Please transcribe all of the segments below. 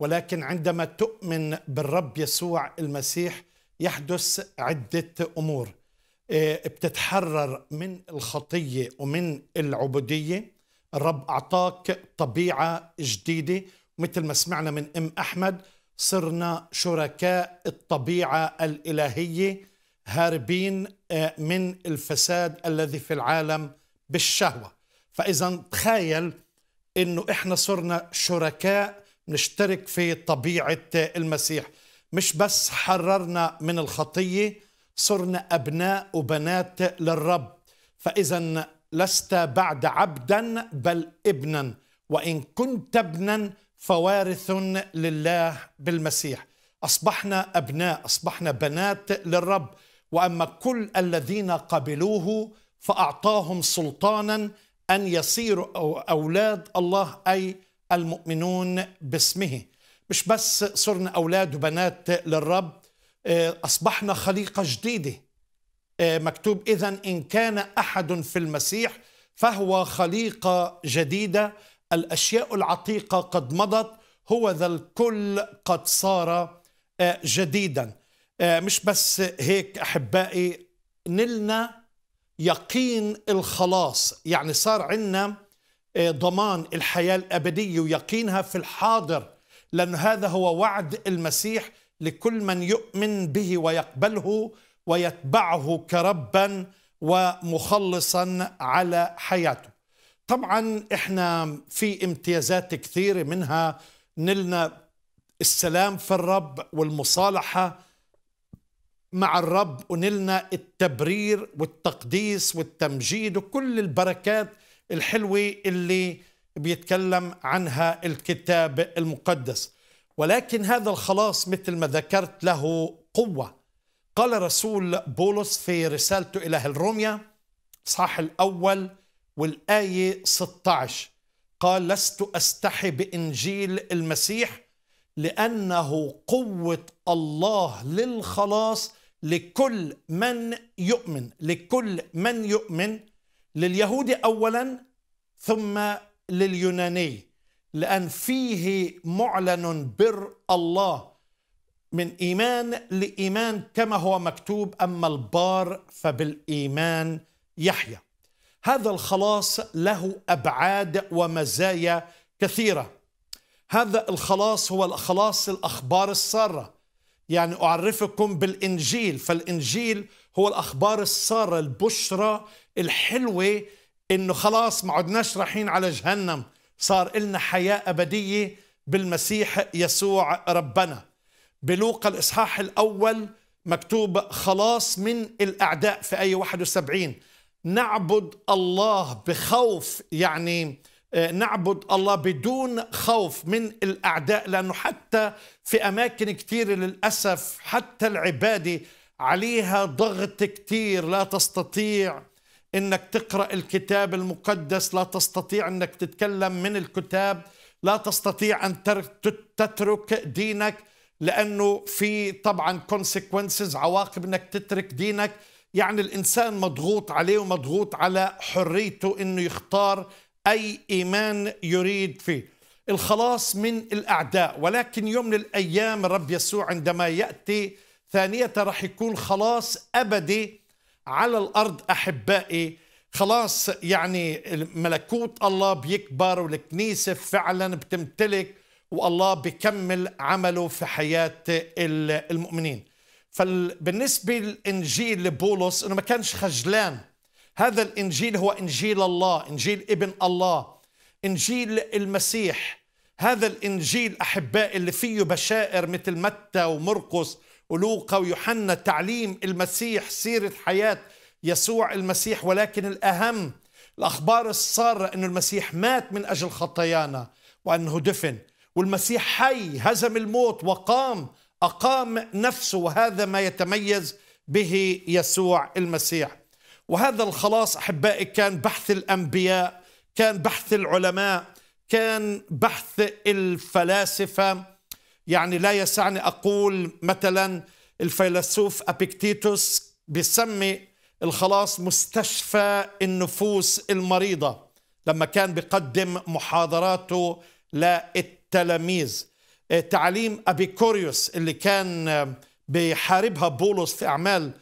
ولكن عندما تؤمن بالرب يسوع المسيح يحدث عدة أمور آه، بتتحرر من الخطية ومن العبودية الرب أعطاك طبيعة جديدة مثل ما سمعنا من أم أحمد صرنا شركاء الطبيعة الإلهية هاربين آه، من الفساد الذي في العالم بالشهوة فإذا تخيل أنه إحنا صرنا شركاء نشترك في طبيعة المسيح مش بس حررنا من الخطية صرنا أبناء وبنات للرب فإذا لست بعد عبدا بل ابنا وإن كنت ابنا فوارث لله بالمسيح أصبحنا أبناء أصبحنا بنات للرب وأما كل الذين قبلوه فأعطاهم سلطانا أن يصيروا أولاد الله أي المؤمنون باسمه مش بس صرنا أولاد وبنات للرب آه، أصبحنا خليقة جديدة آه، مكتوب إذا إن كان أحد في المسيح فهو خليقة جديدة الأشياء العتيقة قد مضت هو ذا الكل قد صار آه، جديدا مش بس هيك أحبائي نلنا يقين الخلاص يعني صار عندنا إيه، ضمان الحياة الأبدية ويقينها في الحاضر لأن هذا هو وعد المسيح لكل من يؤمن به ويقبله ويتبعه كربا ومخلصا على حياته طبعا احنا في امتيازات كثيرة منها نلنا السلام في الرب والمصالحة مع الرب ونلنا التبرير والتقديس والتمجيد وكل البركات الحلوة اللي بيتكلم عنها الكتاب المقدس ولكن هذا الخلاص مثل ما ذكرت له قوة قال رسول بولس في رسالته إلى الروميا صح الأول والآية 16 قال لست أستحي بإنجيل المسيح لأنه قوة الله للخلاص لكل من يؤمن لكل من يؤمن لليهود أولا ثم لليوناني لأن فيه معلن بر الله من إيمان لإيمان كما هو مكتوب أما البار فبالإيمان يحيى هذا الخلاص له أبعاد ومزايا كثيرة هذا الخلاص هو الخلاص الأخبار السارة يعني أعرفكم بالإنجيل فالإنجيل هو الأخبار السارة البشرة الحلوة انه خلاص ما عدناش رايحين على جهنم صار لنا حياه ابديه بالمسيح يسوع ربنا بلوقا الاصحاح الاول مكتوب خلاص من الاعداء في اي 71 نعبد الله بخوف يعني آه، نعبد الله بدون خوف من الاعداء لانه حتى في اماكن كثير للاسف حتى العباده عليها ضغط كثير لا تستطيع انك تقرا الكتاب المقدس لا تستطيع انك تتكلم من الكتاب لا تستطيع ان تترك دينك لانه في طبعا كونسيكونسز عواقب انك تترك دينك يعني الانسان مضغوط عليه ومضغوط على حريته انه يختار اي ايمان يريد فيه الخلاص من الاعداء ولكن يوم من الايام الرب يسوع عندما ياتي ثانيه راح يكون خلاص ابدي على الارض احبائي خلاص يعني ملكوت الله بيكبر والكنيسه فعلا بتمتلك والله بيكمل عمله في حياه المؤمنين فبالنسبه للانجيل لبولس انه ما كانش خجلان هذا الانجيل هو انجيل الله انجيل ابن الله انجيل المسيح هذا الإنجيل احبائي اللي فيه بشائر مثل متى ومرقس ولوقا ويوحنا تعليم المسيح سيرة حياة يسوع المسيح ولكن الأهم الأخبار السارة انه المسيح مات من أجل خطايانا وأنه دفن والمسيح حي هزم الموت وقام أقام نفسه وهذا ما يتميز به يسوع المسيح وهذا الخلاص أحبائي كان بحث الأنبياء كان بحث العلماء كان بحث الفلاسفة يعني لا يسعني أقول مثلا الفيلسوف أبيكتيتوس بيسمي الخلاص مستشفى النفوس المريضة لما كان بيقدم محاضراته للتلاميذ آه، تعليم أبيكوريوس اللي كان آه، بيحاربها بولس في أعمال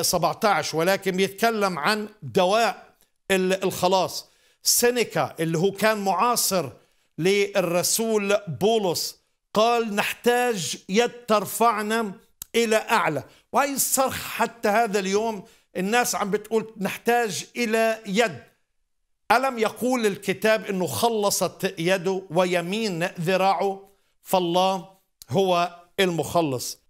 17 آه، ولكن بيتكلم عن دواء الخلاص سينيكا اللي هو كان معاصر للرسول بولس قال نحتاج يد ترفعنا إلى أعلى وهي الصرخ حتى هذا اليوم الناس عم بتقول نحتاج إلى يد ألم يقول الكتاب أنه خلصت يده ويمين ذراعه فالله هو المخلص